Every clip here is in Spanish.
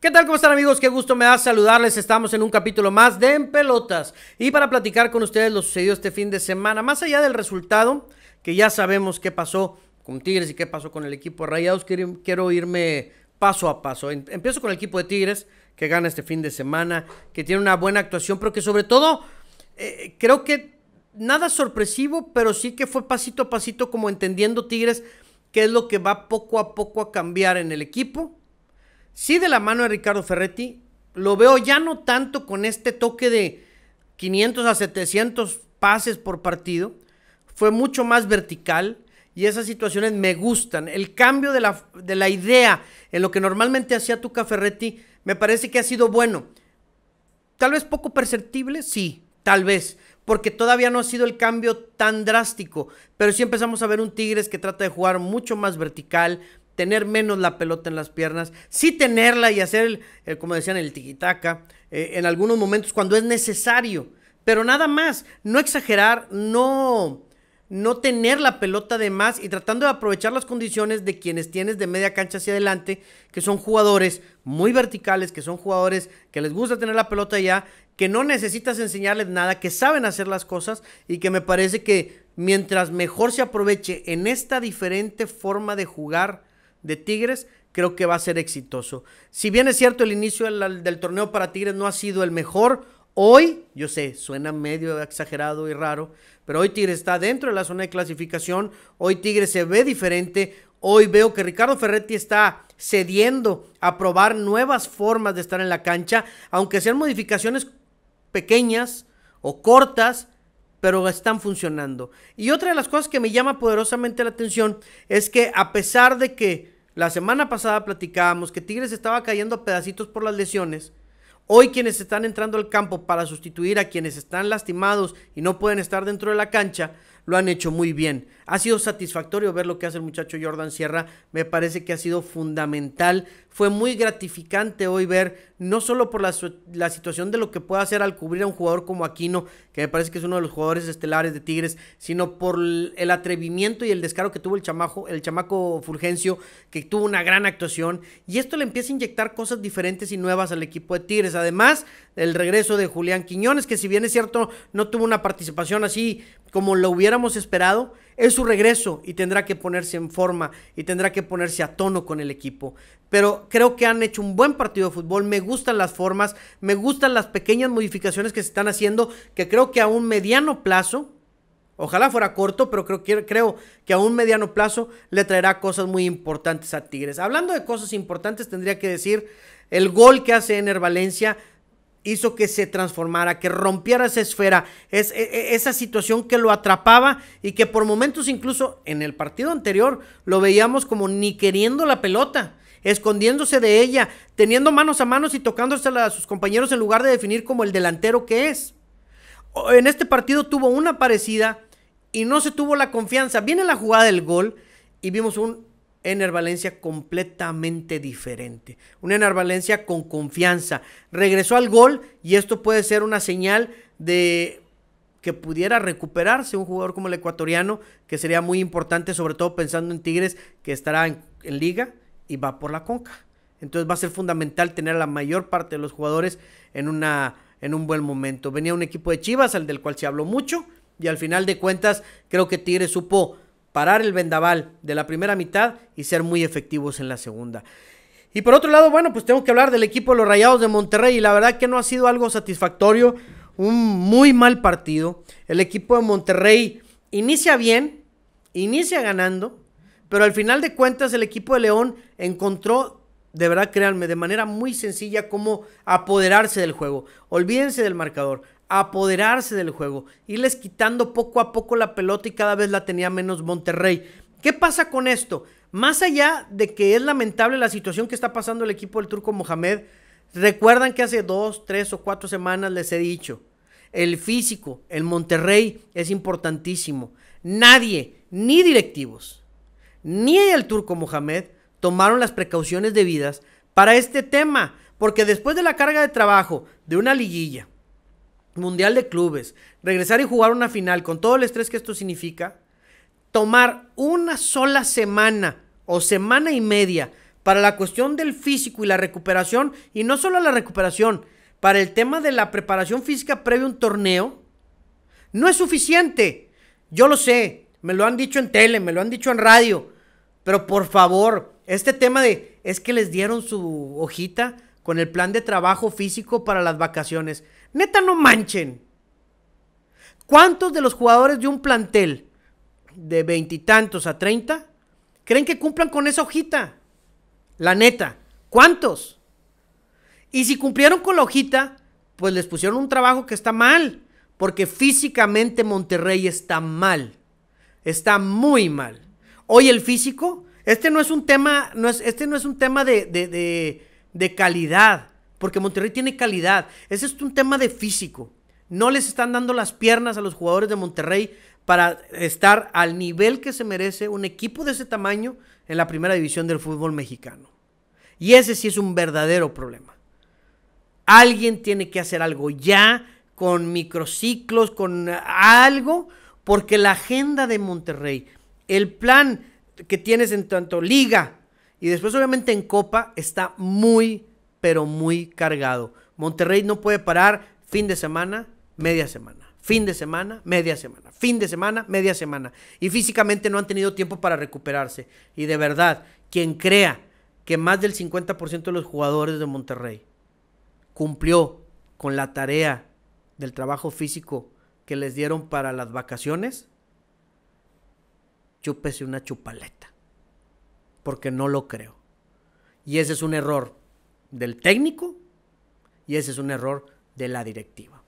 ¿Qué tal? ¿Cómo están amigos? Qué gusto me da saludarles. Estamos en un capítulo más de En Pelotas y para platicar con ustedes lo sucedido este fin de semana. Más allá del resultado, que ya sabemos qué pasó con Tigres y qué pasó con el equipo de Rayados, quiero irme paso a paso. Empiezo con el equipo de Tigres, que gana este fin de semana, que tiene una buena actuación, pero que sobre todo eh, creo que nada sorpresivo, pero sí que fue pasito a pasito como entendiendo Tigres qué es lo que va poco a poco a cambiar en el equipo sí de la mano de Ricardo Ferretti, lo veo ya no tanto con este toque de 500 a 700 pases por partido, fue mucho más vertical y esas situaciones me gustan. El cambio de la, de la idea en lo que normalmente hacía Tuca Ferretti me parece que ha sido bueno. Tal vez poco perceptible, sí, tal vez, porque todavía no ha sido el cambio tan drástico, pero sí empezamos a ver un Tigres que trata de jugar mucho más vertical, tener menos la pelota en las piernas, sí tenerla y hacer, el, como decían, el tiquitaca eh, en algunos momentos cuando es necesario, pero nada más, no exagerar, no, no tener la pelota de más y tratando de aprovechar las condiciones de quienes tienes de media cancha hacia adelante, que son jugadores muy verticales, que son jugadores que les gusta tener la pelota allá, que no necesitas enseñarles nada, que saben hacer las cosas y que me parece que mientras mejor se aproveche en esta diferente forma de jugar, de Tigres, creo que va a ser exitoso. Si bien es cierto, el inicio del, torneo para Tigres no ha sido el mejor, hoy, yo sé, suena medio exagerado y raro, pero hoy Tigres está dentro de la zona de clasificación, hoy Tigres se ve diferente, hoy veo que Ricardo Ferretti está cediendo a probar nuevas formas de estar en la cancha, aunque sean modificaciones pequeñas o cortas, pero están funcionando. Y otra de las cosas que me llama poderosamente la atención es que a pesar de que la semana pasada platicábamos que Tigres estaba cayendo a pedacitos por las lesiones, hoy quienes están entrando al campo para sustituir a quienes están lastimados y no pueden estar dentro de la cancha, lo han hecho muy bien. Ha sido satisfactorio ver lo que hace el muchacho Jordan Sierra, me parece que ha sido fundamental fue muy gratificante hoy ver, no solo por la, situación de lo que puede hacer al cubrir a un jugador como Aquino, que me parece que es uno de los jugadores estelares de Tigres, sino por el atrevimiento y el descaro que tuvo el, chamajo, el chamaco Fulgencio, que tuvo una gran actuación. Y esto le empieza a inyectar cosas diferentes y nuevas al equipo de Tigres. Además, el regreso de Julián Quiñones, que si bien es cierto, no tuvo una participación así como lo hubiéramos esperado es su regreso y tendrá que ponerse en forma y tendrá que ponerse a tono con el equipo. Pero creo que han hecho un buen partido de fútbol, me gustan las formas, me gustan las pequeñas modificaciones que se están haciendo, que creo que a un mediano plazo, Ojalá fuera corto, pero creo, creo, que a un mediano plazo le traerá cosas muy importantes a Tigres. Hablando de cosas importantes, tendría que decir el gol que hace Ener Valencia hizo que se transformara, que rompiera esa esfera, e, e, esa situación que lo atrapaba y que por momentos incluso en el partido anterior lo veíamos como ni queriendo la pelota, escondiéndose de ella, teniendo manos a manos y tocándose a sus compañeros en lugar de definir como el delantero que es. En este partido tuvo una parecida y no se tuvo la confianza. Viene la jugada del gol y vimos un Ener completamente diferente. una Ener con confianza. Regresó al gol y esto puede ser una señal de que pudiera recuperarse un jugador como el ecuatoriano, que sería muy importante, sobre todo pensando en Tigres, que estará en, liga y va por la conca. Entonces va a ser fundamental tener a la mayor parte de los jugadores en, una, en un buen momento. Venía un equipo de Chivas, al del cual se habló mucho, y al final de cuentas creo que Tigres supo parar el vendaval de la primera mitad y ser muy efectivos en la segunda. Y por otro lado, bueno, pues tengo que hablar del equipo de los Rayados de Monterrey y la verdad que no ha sido algo satisfactorio, un muy mal partido. El equipo de Monterrey inicia bien, inicia ganando, pero al final de cuentas el equipo de León encontró, de verdad créanme, de manera muy sencilla cómo apoderarse del juego. Olvídense del marcador, apoderarse del juego, irles quitando poco a poco la pelota y cada vez la tenía menos Monterrey. ¿Qué pasa con esto? Más allá de que es lamentable la situación que está pasando el equipo del Turco Mohamed, recuerdan que hace dos, tres o cuatro semanas les he dicho, el físico, el Monterrey es importantísimo. Nadie, ni directivos, ni el Turco Mohamed tomaron las precauciones debidas para este tema, porque después de la carga de trabajo de una liguilla, Mundial de Clubes, regresar y jugar una final con todo el estrés que esto significa, tomar una sola semana o semana y media para la cuestión del físico y la recuperación, y no solo la recuperación, para el tema de la preparación física previo a un torneo, no es suficiente. Yo lo sé, me lo han dicho en tele, me lo han dicho en radio, pero por favor, este tema de es que les dieron su hojita con el plan de trabajo físico para las vacaciones. Neta, no manchen. ¿Cuántos de los jugadores de un plantel de veintitantos a treinta creen que cumplan con esa hojita? La neta, ¿cuántos? Y si cumplieron con la hojita, pues les pusieron un trabajo que está mal, porque físicamente Monterrey está mal, está muy mal. Hoy el físico, este no es un tema, no es, este no es un tema de, de de calidad, porque Monterrey tiene calidad. Ese es un tema de físico. No les están dando las piernas a los jugadores de Monterrey para estar al nivel que se merece un equipo de ese tamaño en la primera división del fútbol mexicano. Y ese sí es un verdadero problema. Alguien tiene que hacer algo ya con microciclos, con algo, porque la agenda de Monterrey, el plan que tienes en tanto liga, y después obviamente en Copa está muy, pero muy cargado. Monterrey no puede parar fin de semana, media semana. Fin de semana, media semana. Fin de semana, media semana. Y físicamente no han tenido tiempo para recuperarse. Y de verdad, quien crea que más del 50% de los jugadores de Monterrey cumplió con la tarea del trabajo físico que les dieron para las vacaciones, chúpese una chupaleta porque no lo creo. Y ese es un error del técnico y ese es un error de la directiva.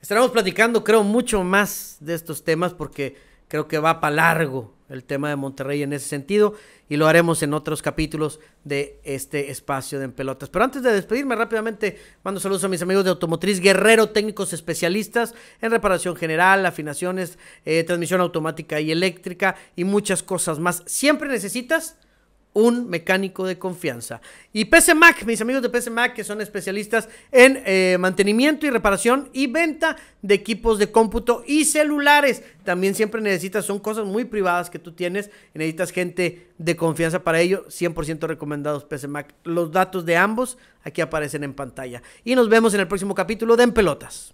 Estaremos platicando, creo, mucho más de estos temas porque creo que va para largo el tema de Monterrey en ese sentido y lo haremos en otros capítulos de este espacio de En Pelotas. Pero antes de despedirme rápidamente, mando saludos a mis amigos de Automotriz Guerrero, técnicos especialistas en reparación general, afinaciones, eh, transmisión automática y eléctrica y muchas cosas más. Siempre necesitas un mecánico de confianza. Y PC Mac, mis amigos de PC Mac, que son especialistas en eh, mantenimiento y reparación y venta de equipos de cómputo y celulares. También siempre necesitas, son cosas muy privadas que tú tienes, necesitas gente de confianza para ello. 100% recomendados PC Mac. Los datos de ambos aquí aparecen en pantalla. Y nos vemos en el próximo capítulo de En Pelotas.